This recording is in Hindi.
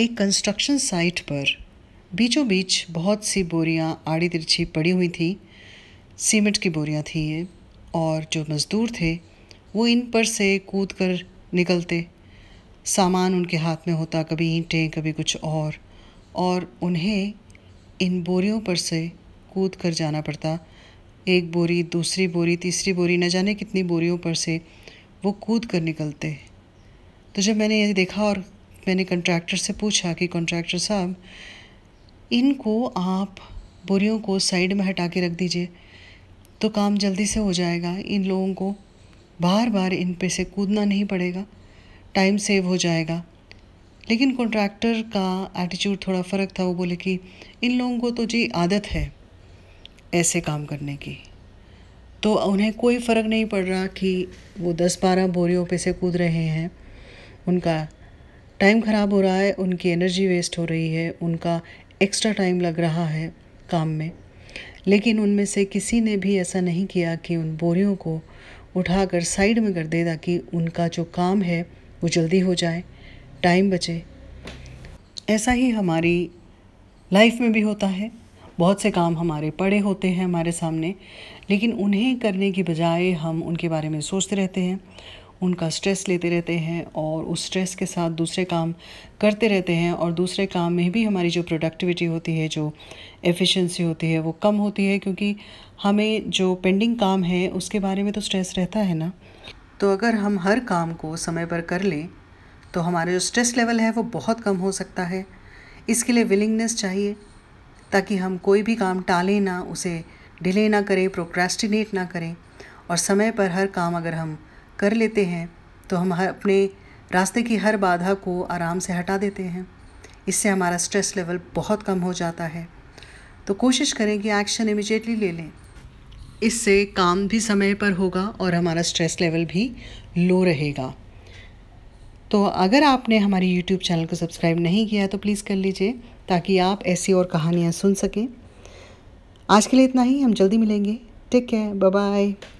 एक कंस्ट्रक्शन साइट पर बीचों बीच बहुत सी बोरियां आड़ी तिरछी पड़ी हुई थी सीमेंट की बोरियां थी ये और जो मज़दूर थे वो इन पर से कूद कर निकलते सामान उनके हाथ में होता कभी ईंटें कभी कुछ और और उन्हें इन बोरियों पर से कूद कर जाना पड़ता एक बोरी दूसरी बोरी तीसरी बोरी न जाने कितनी बोरियों पर से वो कूद कर निकलते तो जब मैंने ये देखा और मैंने कॉन्ट्रैक्टर से पूछा कि कॉन्ट्रैक्टर साहब इनको आप बोरियों को साइड में हटा के रख दीजिए तो काम जल्दी से हो जाएगा इन लोगों को बार बार इन पे से कूदना नहीं पड़ेगा टाइम सेव हो जाएगा लेकिन कॉन्ट्रैक्टर का एटीट्यूड थोड़ा फ़र्क था वो बोले कि इन लोगों को तो जी आदत है ऐसे काम करने की तो उन्हें कोई फ़र्क नहीं पड़ रहा कि वो दस बारह बोरियों पे से कूद रहे हैं उनका टाइम ख़राब हो रहा है उनकी एनर्जी वेस्ट हो रही है उनका एक्स्ट्रा टाइम लग रहा है काम में लेकिन उनमें से किसी ने भी ऐसा नहीं किया कि उन बोरियों को उठाकर साइड में कर दे ताकि उनका जो काम है वो जल्दी हो जाए टाइम बचे ऐसा ही हमारी लाइफ में भी होता है बहुत से काम हमारे पड़े होते हैं हमारे सामने लेकिन उन्हें करने की बजाय हम उनके बारे में सोचते रहते हैं उनका स्ट्रेस लेते रहते हैं और उस स्ट्रेस के साथ दूसरे काम करते रहते हैं और दूसरे काम में भी हमारी जो प्रोडक्टिविटी होती है जो एफिशिएंसी होती है वो कम होती है क्योंकि हमें जो पेंडिंग काम है उसके बारे में तो स्ट्रेस रहता है ना तो अगर हम हर काम को समय पर कर लें तो हमारा जो स्ट्रेस लेवल है वो बहुत कम हो सकता है इसके लिए विलिंगनेस चाहिए ताकि हम कोई भी काम टालें ना उसे डिले ना करें प्रोक्रेस्टिनेट ना करें और समय पर हर काम अगर हम कर लेते हैं तो हम हर अपने रास्ते की हर बाधा को आराम से हटा देते हैं इससे हमारा स्ट्रेस लेवल बहुत कम हो जाता है तो कोशिश करें कि एक्शन इमिजिएटली ले लें इससे काम भी समय पर होगा और हमारा स्ट्रेस लेवल भी लो रहेगा तो अगर आपने हमारे यूट्यूब चैनल को सब्सक्राइब नहीं किया है तो प्लीज़ कर लीजिए ताकि आप ऐसी और कहानियाँ सुन सकें आज के लिए इतना ही हम जल्दी मिलेंगे टेक केयर बाय